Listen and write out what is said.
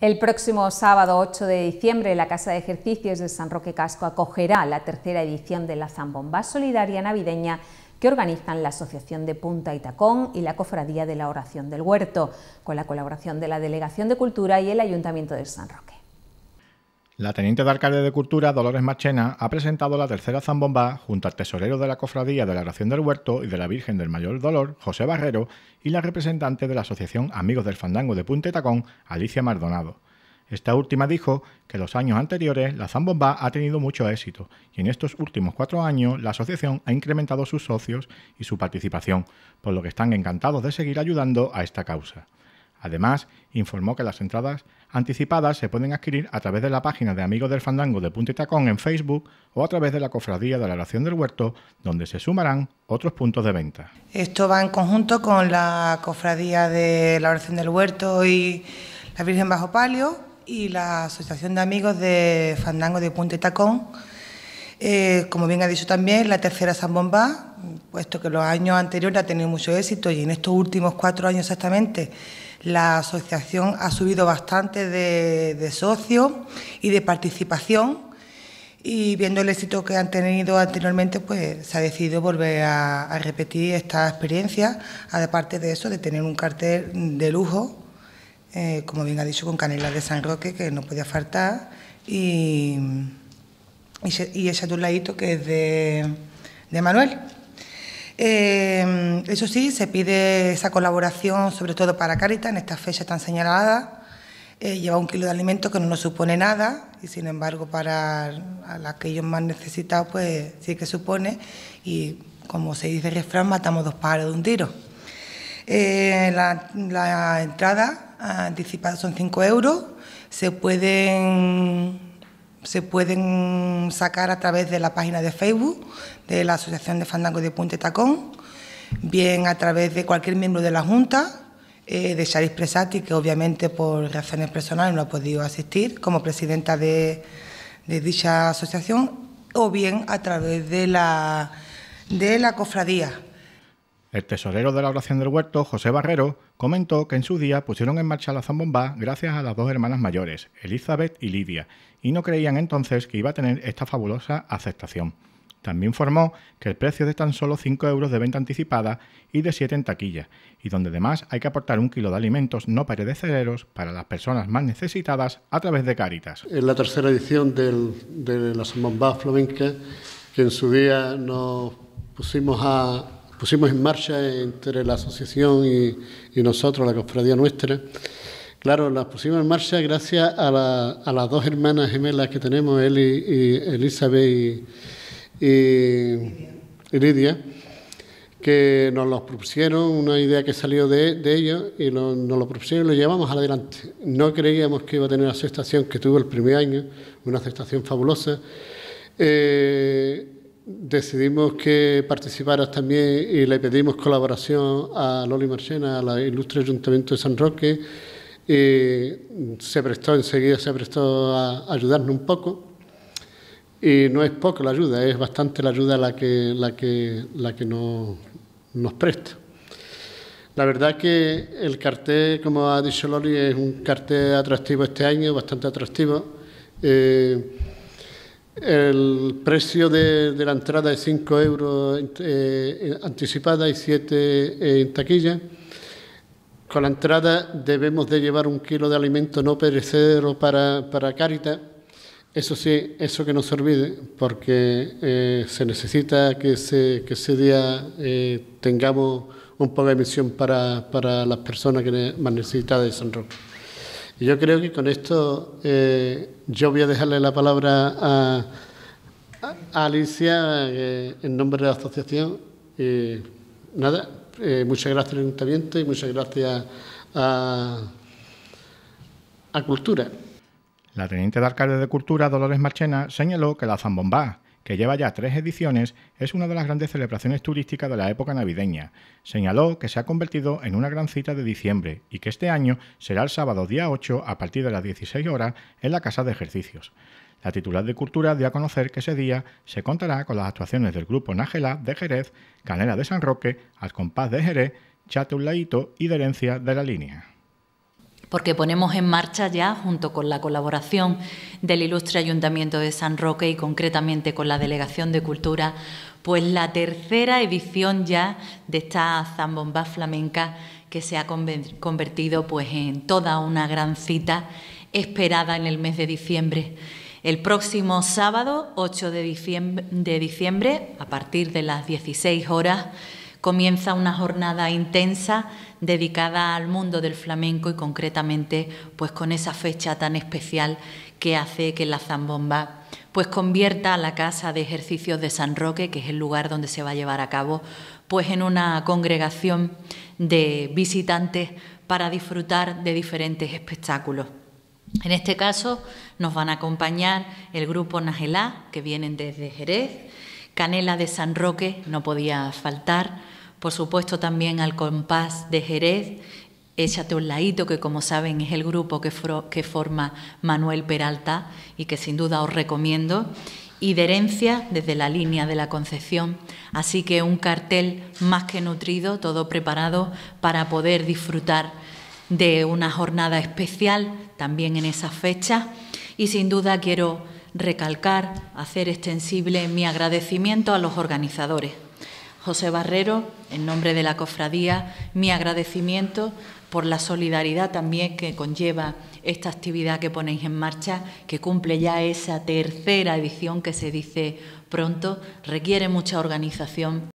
El próximo sábado 8 de diciembre, la Casa de Ejercicios de San Roque Casco acogerá la tercera edición de la Zambomba Solidaria Navideña que organizan la Asociación de Punta y Tacón y la Cofradía de la Oración del Huerto, con la colaboración de la Delegación de Cultura y el Ayuntamiento de San Roque. La teniente de alcalde de Cultura, Dolores Machena, ha presentado la tercera zambomba junto al tesorero de la Cofradía de la Oración del Huerto y de la Virgen del Mayor Dolor, José Barrero, y la representante de la Asociación Amigos del Fandango de Punta y Tacón, Alicia Maldonado. Esta última dijo que los años anteriores la zambomba ha tenido mucho éxito y en estos últimos cuatro años la asociación ha incrementado sus socios y su participación, por lo que están encantados de seguir ayudando a esta causa. Además, informó que las entradas anticipadas se pueden adquirir a través de la página de Amigos del Fandango de Punta y Tacón en Facebook o a través de la Cofradía de la Oración del Huerto, donde se sumarán otros puntos de venta. Esto va en conjunto con la Cofradía de la Oración del Huerto y la Virgen Bajo Palio y la Asociación de Amigos de Fandango de Punta y Tacón. Eh, como bien ha dicho también, la tercera San Bomba, puesto que los años anteriores ha tenido mucho éxito y en estos últimos cuatro años exactamente la asociación ha subido bastante de, socio socios y de participación y viendo el éxito que han tenido anteriormente, pues se ha decidido volver a, repetir esta experiencia, aparte de eso, de tener un cartel de lujo, eh, como bien ha dicho, con Canela de San Roque, que no podía faltar, y, ese y que es de, Manuel. Eh, eso sí, se pide esa colaboración, sobre todo para Caritas, en estas fechas tan señaladas. Eh, lleva un kilo de alimentos que no nos supone nada y sin embargo para aquellos más necesitados pues sí que supone y como se dice el refrán matamos dos pájaros de un tiro. Eh, la, entrada anticipada son 5 euros, se pueden, se pueden sacar a través de la página de Facebook de la Asociación de Fandango de Punta Tacón bien a través de cualquier miembro de la Junta, eh, de Charis Presati, que obviamente por razones personales no ha podido asistir como presidenta de, dicha asociación, o bien a través de la, de la cofradía. El tesorero de la oración del huerto, José Barrero, comentó que en su día pusieron en marcha la zambomba gracias a las dos hermanas mayores, Elizabeth y Lidia, y no creían entonces que iba a tener esta fabulosa aceptación. También informó que el precio es de tan solo 5 euros de venta anticipada y de 7 en taquilla, y donde además hay que aportar un kilo de alimentos no perecederos para las personas más necesitadas a través de Cáritas. Es la tercera edición de la Sambambá Flamenca, que en su día nos pusimos, a, pusimos en marcha entre la asociación y, nosotros, la cofradía nuestra. Claro, las pusimos en marcha gracias a, las dos hermanas gemelas que tenemos, él y, Elizabeth y, y Lidia, que nos los propusieron, una idea que salió de, ellos, y nos lo propusieron y lo llevamos adelante. No creíamos que iba a tener la aceptación que tuvo el primer año, una aceptación fabulosa. Eh, decidimos que participara también y le pedimos colaboración a Loli Marchena, al ilustre Ayuntamiento de San Roque, y se prestó enseguida, se prestó a ayudarnos un poco. Y no es poco la ayuda, es bastante la ayuda la que, la que, la que nos, presta. La verdad que el cartel, como ha dicho Loli, es un cartel atractivo este año, bastante atractivo. Eh, el precio de, la entrada es 5 euros eh, anticipada y 7 eh, en taquilla. Con la entrada debemos de llevar un kilo de alimento no perecedero para, para eso sí, eso que no se olvide, porque eh, se necesita que ese, que día eh, tengamos un poco de misión para, las personas que más necesitan de San Roque. Y yo creo que con esto eh, yo voy a dejarle la palabra a, Alicia en nombre de la asociación. nada, muchas gracias al Ayuntamiento y muchas gracias a, a Cultura. La teniente de alcalde de Cultura, Dolores Marchena, señaló que la Zambomba, que lleva ya tres ediciones, es una de las grandes celebraciones turísticas de la época navideña. Señaló que se ha convertido en una gran cita de diciembre y que este año será el sábado día 8 a partir de las 16 horas en la Casa de Ejercicios. La titular de Cultura dio a conocer que ese día se contará con las actuaciones del grupo Nájela de Jerez, Canela de San Roque, Al Compás de Jerez, Chateulaito y de Herencia de la Línea porque ponemos en marcha ya, junto con la colaboración del ilustre Ayuntamiento de San Roque y concretamente con la Delegación de Cultura, pues la tercera edición ya de esta zambomba flamenca que se ha convertido pues en toda una gran cita esperada en el mes de diciembre. El próximo sábado, 8 de diciembre, de diciembre a partir de las 16 horas, comienza una jornada intensa dedicada al mundo del flamenco y concretamente pues con esa fecha tan especial que hace que la zambomba pues convierta a la Casa de Ejercicios de San Roque, que es el lugar donde se va a llevar a cabo, pues en una congregación de visitantes para disfrutar de diferentes espectáculos. En este caso nos van a acompañar el grupo Nagelá, que vienen desde Jerez, Canela de San Roque, no podía faltar, por supuesto también al compás de Jerez, Échate un laito, que como saben es el grupo que, forma Manuel Peralta y que sin duda os recomiendo y de herencia desde la línea de la Concepción. Así que un cartel más que nutrido, todo preparado para poder disfrutar de una jornada especial también en esa fecha. Y sin duda quiero recalcar, hacer extensible mi agradecimiento a los organizadores. José Barrero, en nombre de la cofradía, mi agradecimiento por la solidaridad también que conlleva esta actividad que ponéis en marcha, que cumple ya esa tercera edición que se dice pronto, requiere mucha organización.